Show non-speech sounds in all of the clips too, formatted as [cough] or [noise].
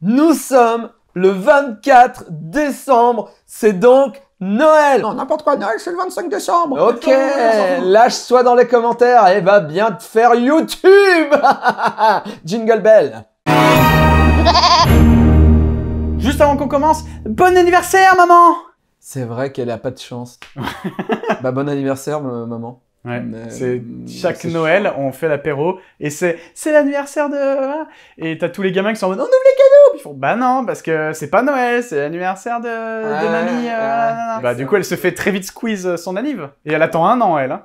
Nous sommes le 24 décembre, c'est donc Noël Non, n'importe quoi, Noël, c'est le 25 décembre Ok, lâche-toi dans les commentaires et va bien te faire YouTube [laughs] Jingle Bell [laughs] Juste avant qu'on commence, bon anniversaire, maman C'est vrai qu'elle a pas de chance. [laughs] bah, bon anniversaire, maman. Euh, chaque Noël, on fait l'apéro et c'est c'est l'anniversaire de et t'as tous les gamins qui sont en mode on ouvre les cadeaux bah non, parce que c'est pas Noël, c'est l'anniversaire de, de mamie. Euh, bah, bah, du coup, elle se fait très vite squeeze euh, son annive. Et elle attend un an, elle. Hein.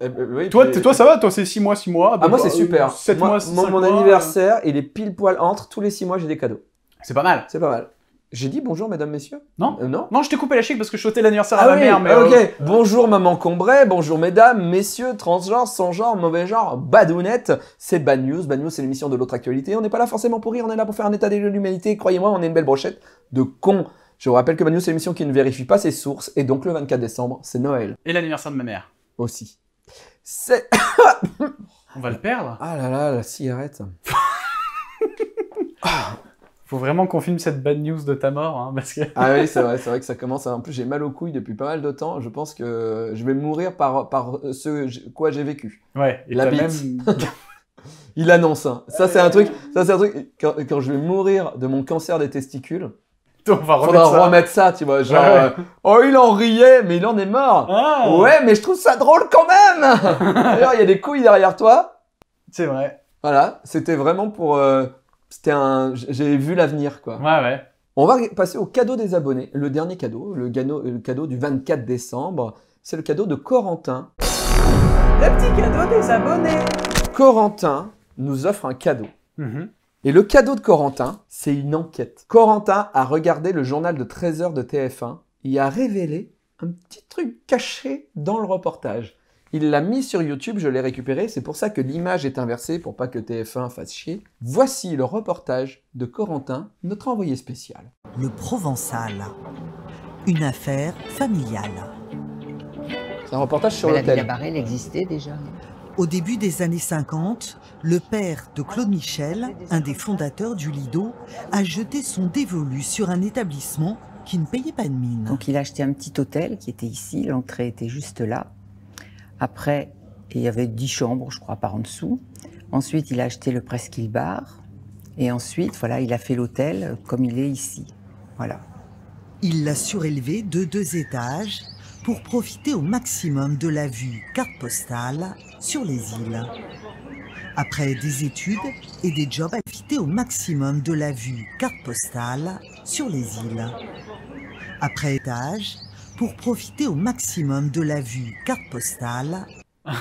Eh ben, toi, toi, ça va, toi, c'est 6 mois, 6 mois. Ah, moi, c'est super. 7 mois, mon, euh. anniversaire, et il est pile poil entre. Tous les 6 mois, j'ai des cadeaux. C'est pas mal. C'est pas mal. J'ai dit bonjour, mesdames, messieurs Non euh, Non Non, je t'ai coupé la chic parce que je sautais l'anniversaire à ah ma mère, mais. Ok, euh, bonjour, maman Combray, bonjour, mesdames, messieurs, transgenres, sans-genre, mauvais genre, badounette, c'est Bad News. Bad News, c'est l'émission de l'autre actualité. On n'est pas là forcément pour rire, on est là pour faire un état des lieux de l'humanité. Croyez-moi, on est une belle brochette de cons. Je vous rappelle que Bad News, c'est l'émission qui ne vérifie pas ses sources, et donc le 24 décembre, c'est Noël. Et l'anniversaire de ma mère. Aussi. C'est. [coughs] on va le perdre Ah là là, la cigarette. [laughs] faut vraiment qu'on filme cette bad news de ta mort, hein, parce que... ah oui, c'est vrai, c'est vrai que ça commence. À... En plus, j'ai mal aux couilles depuis pas mal de temps. Je pense que je vais mourir par par ce quoi j'ai vécu. Ouais. il La bite. [laughs] Il annonce. Hein. Ça, c'est un truc. Ça, c'est un truc. Quand, je vais mourir de mon cancer des testicules. [laughs] On va remettre faudra ça. remettre ça, tu vois, genre, ah euh, oh, il en riait, mais il en est mort. Ah. ouais. mais je trouve ça drôle quand même. [laughs] D'ailleurs, il y a des couilles derrière toi. C'est vrai. Voilà, c'était vraiment pour euh, c'était un. J'ai vu l'avenir, quoi. Ouais, ouais. On va passer au cadeau des abonnés. Le dernier cadeau, le, euh, cadeau du 24 décembre, c'est le cadeau de Corentin. Le petit cadeau des abonnés. Corentin nous offre un cadeau. Mm-hmm. Et le cadeau de Corentin, c'est une enquête. Corentin a regardé le journal de 13h de TF1 et a révélé un petit truc caché dans le reportage. Il l'a mis sur YouTube, je l'ai récupéré, c'est pour ça que l'image est inversée pour pas que TF1 fasse chier. Voici le reportage de Corentin, notre envoyé spécial. Le Provençal, une affaire familiale. C'est un reportage sur l'hôtel. La villa existait déjà. Au début des années 50, le père de Claude Michel, un des fondateurs du Lido, a jeté son dévolu sur un établissement qui ne payait pas de mine. Donc il a acheté un petit hôtel qui était ici, l'entrée était juste là. Après, il y avait 10 chambres, je crois, par en dessous. Ensuite, il a acheté le Presqu'île Bar. Et ensuite, voilà, il a fait l'hôtel comme il est ici. Voilà. Il l'a surélevé de deux étages pour profiter au maximum de la vue carte postale sur les îles. Après des études et des jobs, profiter au maximum de la vue carte postale sur les îles. Après étage pour profiter au maximum de la vue carte postale. [laughs]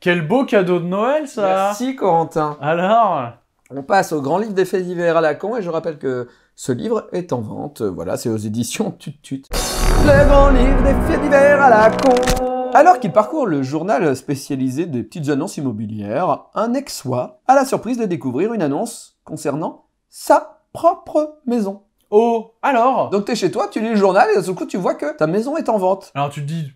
Quel beau cadeau de Noël ça Merci Corentin. Alors On passe au grand livre des faits d'hiver à la con et je rappelle que ce livre est en vente. Voilà, c'est aux éditions Tutut. Tut. Le grand livre des faits d'hiver à la con alors qu'il parcourt le journal spécialisé des petites annonces immobilières, un ex a la surprise de découvrir une annonce concernant sa propre maison. Oh, alors Donc t'es chez toi, tu lis le journal et d'un coup tu vois que ta maison est en vente. Alors tu te dis,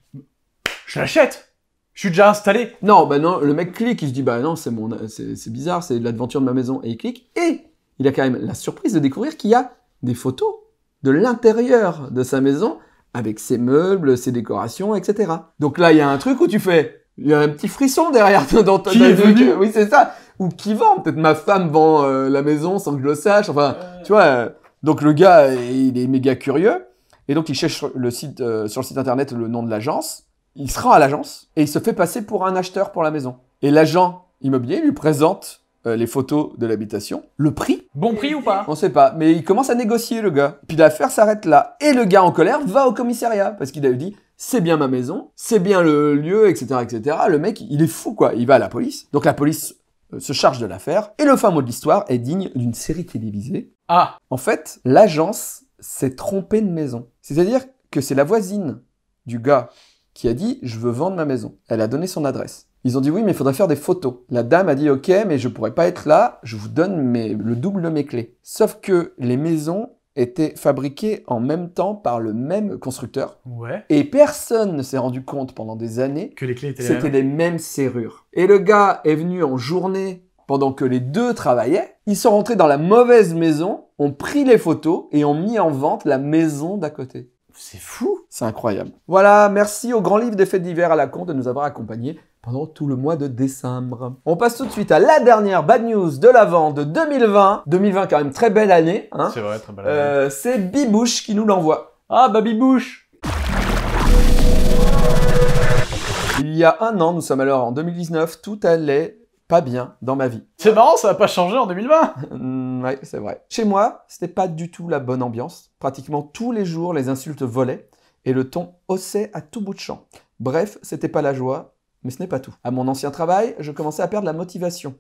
je l'achète je suis déjà installé. Non, bah non, le mec clique, il se dit bah non, c'est mon, c'est bizarre, c'est l'aventure de ma maison et il clique et il a quand même la surprise de découvrir qu'il y a des photos de l'intérieur de sa maison avec ses meubles, ses décorations, etc. Donc là, il y a un truc où tu fais, il y a un petit frisson derrière dans ton Oui, c'est ça. Ou qui vend Peut-être ma femme vend euh, la maison sans que je le sache. Enfin, euh. tu vois. Euh, donc le gars, il est méga curieux. Et donc il cherche le site, euh, sur le site internet le nom de l'agence. Il se rend à l'agence et il se fait passer pour un acheteur pour la maison. Et l'agent immobilier lui présente euh, les photos de l'habitation, le prix. Bon prix ou pas On sait pas, mais il commence à négocier le gars. Puis l'affaire s'arrête là. Et le gars en colère va au commissariat parce qu'il avait dit c'est bien ma maison, c'est bien le lieu, etc., etc. Le mec, il est fou quoi. Il va à la police. Donc la police euh, se charge de l'affaire. Et le fin mot de l'histoire est digne d'une série télévisée. Ah En fait, l'agence s'est trompée de maison. C'est-à-dire que c'est la voisine du gars qui a dit je veux vendre ma maison. Elle a donné son adresse. Ils ont dit oui mais il faudrait faire des photos. La dame a dit ok mais je pourrais pas être là, je vous donne le double de mes clés. Sauf que les maisons étaient fabriqués en même temps par le même constructeur. Ouais. Et personne ne s'est rendu compte pendant des années que les clés étaient C'était les mêmes serrures. Et le gars est venu en journée pendant que les deux travaillaient. Ils sont rentrés dans la mauvaise maison, ont pris les photos et ont mis en vente la maison d'à côté. C'est fou, c'est incroyable. Voilà, merci au grand livre des Fêtes d'Hiver à la con de nous avoir accompagnés pendant tout le mois de décembre. On passe tout de suite à la dernière bad news de l'avant de 2020. 2020 quand même très belle année. Hein. c'est vrai, très belle euh, année. c'est Bibouche qui nous l'envoie. Ah bah Bibouche Il y a un an, nous sommes alors en 2019, tout allait pas bien dans ma vie. C'est marrant, ça n'a pas changé en 2020 mmh, Ouais, c'est vrai. Chez moi, c'était pas du tout la bonne ambiance. Pratiquement tous les jours, les insultes volaient et le ton haussait à tout bout de champ. Bref, c'était pas la joie, mais ce n'est pas tout. À mon ancien travail, je commençais à perdre la motivation.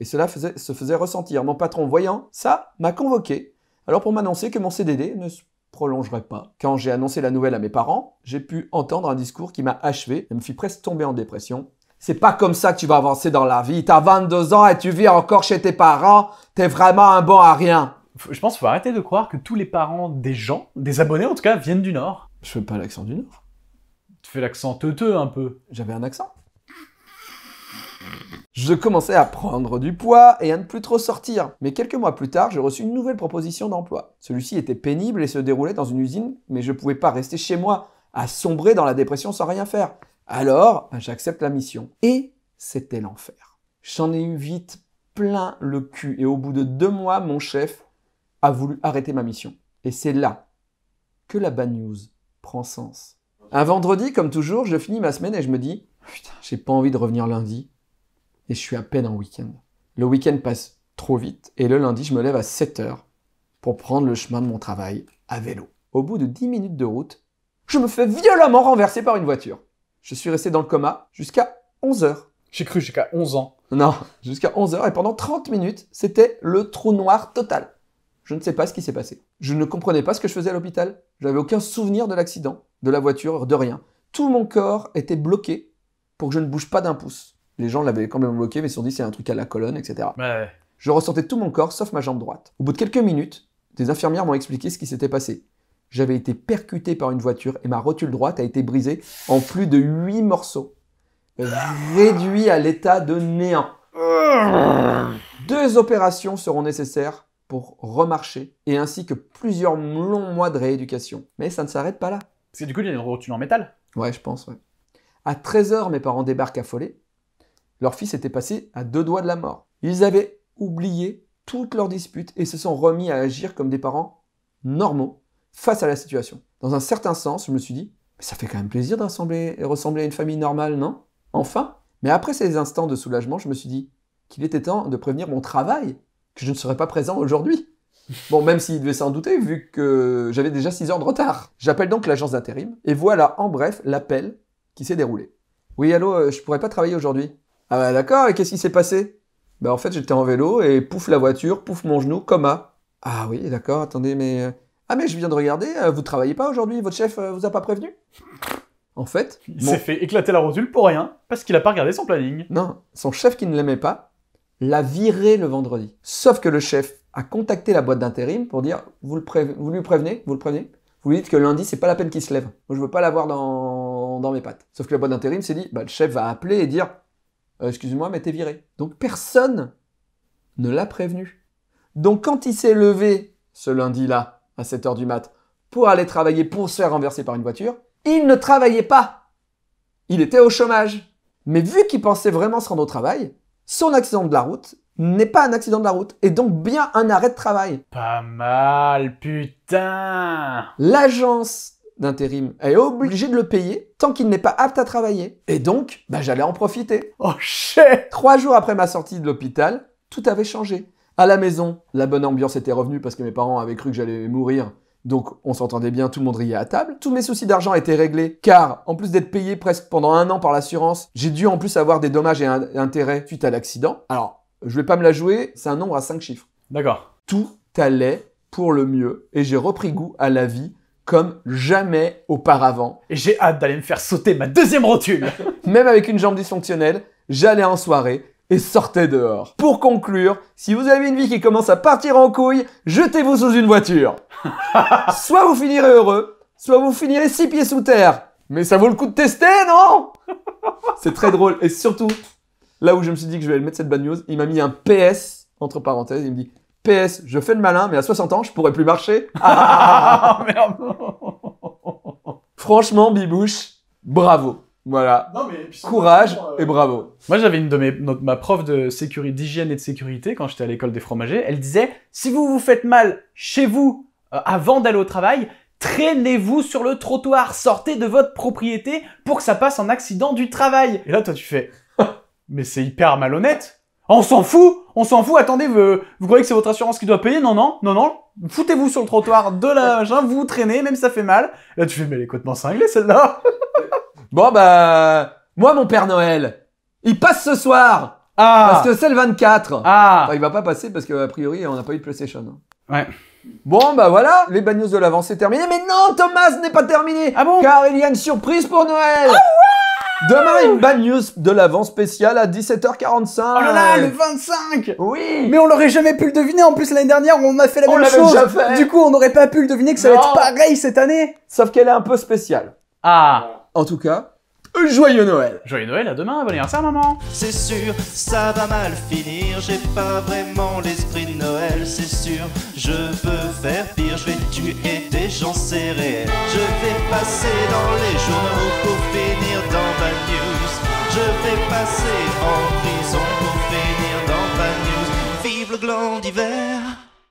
Et cela se faisait ressentir. Mon patron, voyant ça, m'a convoqué. Alors pour m'annoncer que mon CDD ne se prolongerait pas. Quand j'ai annoncé la nouvelle à mes parents, j'ai pu entendre un discours qui m'a achevé et me fit presque tomber en dépression c'est pas comme ça que tu vas avancer dans la vie. T'as 22 ans et tu vis encore chez tes parents. T'es vraiment un bon à rien. Je pense qu'il faut arrêter de croire que tous les parents des gens, des abonnés en tout cas, viennent du Nord. Je fais pas l'accent du Nord. Tu fais l'accent teuteux un peu. J'avais un accent. Je commençais à prendre du poids et à ne plus trop sortir. Mais quelques mois plus tard, j'ai reçus une nouvelle proposition d'emploi. Celui-ci était pénible et se déroulait dans une usine, mais je pouvais pas rester chez moi à sombrer dans la dépression sans rien faire. Alors, ben, j'accepte la mission. Et c'était l'enfer. J'en ai eu vite plein le cul. Et au bout de deux mois, mon chef a voulu arrêter ma mission. Et c'est là que la bad news prend sens. Un vendredi, comme toujours, je finis ma semaine et je me dis oh, Putain, j'ai pas envie de revenir lundi. Et je suis à peine en week-end. Le week-end passe trop vite et le lundi, je me lève à 7 h pour prendre le chemin de mon travail à vélo. Au bout de 10 minutes de route, je me fais violemment renverser par une voiture. Je suis resté dans le coma jusqu'à 11 heures. J'ai cru jusqu'à 11 ans. Non, jusqu'à 11 heures. Et pendant 30 minutes, c'était le trou noir total. Je ne sais pas ce qui s'est passé. Je ne comprenais pas ce que je faisais à l'hôpital. Je n'avais aucun souvenir de l'accident, de la voiture, de rien. Tout mon corps était bloqué pour que je ne bouge pas d'un pouce. Les gens l'avaient quand même bloqué, mais ils se sont dit c'est un truc à la colonne, etc. Je ressentais tout mon corps sauf ma jambe droite. Au bout de quelques minutes, des infirmières m'ont expliqué ce qui s'était passé j'avais été percuté par une voiture et ma rotule droite a été brisée en plus de 8 morceaux, réduit à l'état de néant. Deux opérations seront nécessaires pour remarcher et ainsi que plusieurs longs mois de rééducation. Mais ça ne s'arrête pas là. Parce que du coup, il y a une rotule en métal. Ouais, je pense, ouais. À 13h, mes parents débarquent affolés. Leur fils était passé à deux doigts de la mort. Ils avaient oublié toutes leurs disputes et se sont remis à agir comme des parents normaux face à la situation. Dans un certain sens, je me suis dit, ça fait quand même plaisir d'assembler et ressembler à une famille normale, non Enfin Mais après ces instants de soulagement, je me suis dit qu'il était temps de prévenir mon travail, que je ne serais pas présent aujourd'hui. Bon, même s'il devait s'en douter, vu que j'avais déjà 6 heures de retard. J'appelle donc l'agence d'intérim, et voilà en bref l'appel qui s'est déroulé. Oui, allô, euh, je pourrais pas travailler aujourd'hui. Ah bah d'accord, et qu'est-ce qui s'est passé Bah en fait, j'étais en vélo, et pouf la voiture, pouf mon genou, coma. Ah oui, d'accord, attendez, mais... Euh, ah mais je viens de regarder, euh, vous travaillez pas aujourd'hui, votre chef euh, vous a pas prévenu En fait, il s'est fait éclater la rosule pour rien parce qu'il a pas regardé son planning. Non, son chef qui ne l'aimait pas l'a viré le vendredi. Sauf que le chef a contacté la boîte d'intérim pour dire vous, le vous lui prévenez, vous le prévenez, vous lui dites que lundi c'est pas la peine qu'il se lève. Moi je veux pas l'avoir dans... dans mes pattes. Sauf que la boîte d'intérim s'est dit bah, le chef va appeler et dire euh, « moi mais t'es viré. Donc personne ne l'a prévenu. Donc quand il s'est levé ce lundi-là à 7 h du mat pour aller travailler pour se faire renverser par une voiture, il ne travaillait pas. Il était au chômage. Mais vu qu'il pensait vraiment se rendre au travail, son accident de la route n'est pas un accident de la route et donc bien un arrêt de travail. Pas mal, putain L'agence d'intérim est obligée de le payer tant qu'il n'est pas apte à travailler. Et donc, bah, j'allais en profiter. Oh shit Trois jours après ma sortie de l'hôpital, tout avait changé. À la maison, la bonne ambiance était revenue parce que mes parents avaient cru que j'allais mourir. Donc on s'entendait bien, tout le monde riait à table. Tous mes soucis d'argent étaient réglés, car en plus d'être payé presque pendant un an par l'assurance, j'ai dû en plus avoir des dommages et intérêts suite à l'accident. Alors, je vais pas me la jouer, c'est un nombre à cinq chiffres. D'accord. Tout allait pour le mieux et j'ai repris goût à la vie comme jamais auparavant. Et j'ai hâte d'aller me faire sauter ma deuxième rotule [laughs] Même avec une jambe dysfonctionnelle, j'allais en soirée, et sortez dehors. Pour conclure, si vous avez une vie qui commence à partir en couille, jetez-vous sous une voiture. [laughs] soit vous finirez heureux, soit vous finirez six pieds sous terre. Mais ça vaut le coup de tester, non C'est très drôle. Et surtout, là où je me suis dit que je vais mettre cette bad news, il m'a mis un PS, entre parenthèses, il me dit PS, je fais le malin, mais à 60 ans, je pourrais plus marcher. [laughs] Ah, merde Franchement, Bibouche, bravo voilà. Non, mais, Courage euh, et bravo. Moi, j'avais une de mes, ma prof de sécurité, d'hygiène et de sécurité quand j'étais à l'école des fromagers. Elle disait si vous vous faites mal chez vous euh, avant d'aller au travail, traînez-vous sur le trottoir, sortez de votre propriété pour que ça passe en accident du travail. Et là, toi, tu fais mais c'est hyper malhonnête. On s'en fout, on s'en fout. Attendez, vous, croyez que c'est votre assurance qui doit payer Non, non, non, non. Foutez-vous sur le trottoir de la, vous traînez, même ça fait mal. Là, tu fais mais les est complètement celle-là. Bon, bah, moi, mon Père Noël, il passe ce soir. Ah. Parce que c'est le 24. Ah. il va pas passer parce qu'a priori, on n'a pas eu de PlayStation. Hein. Ouais. Bon, bah voilà, les bad news de l'avant, c'est terminé. Mais non, Thomas, n'est pas terminé. Ah bon Car il y a une surprise pour Noël. Ah Demain, une bad news de l'avant spéciale à 17h45. Oh là là, le 25 Oui Mais on l'aurait jamais pu le deviner, en plus l'année dernière on a fait la même chose. Déjà fait. Du coup, on n'aurait pas pu le deviner que ça va être pareil cette année. Sauf qu'elle est un peu spéciale. Ah en tout cas, Joyeux Noël Joyeux Noël, à demain, bon anniversaire maman C'est sûr, ça va mal finir, j'ai pas vraiment l'esprit de Noël, c'est sûr, je veux faire pire, je vais tuer des gens, c'est Je vais passer dans les journaux pour finir dans ma news, je vais passer en prison pour finir dans ma news, vive le gland d'hiver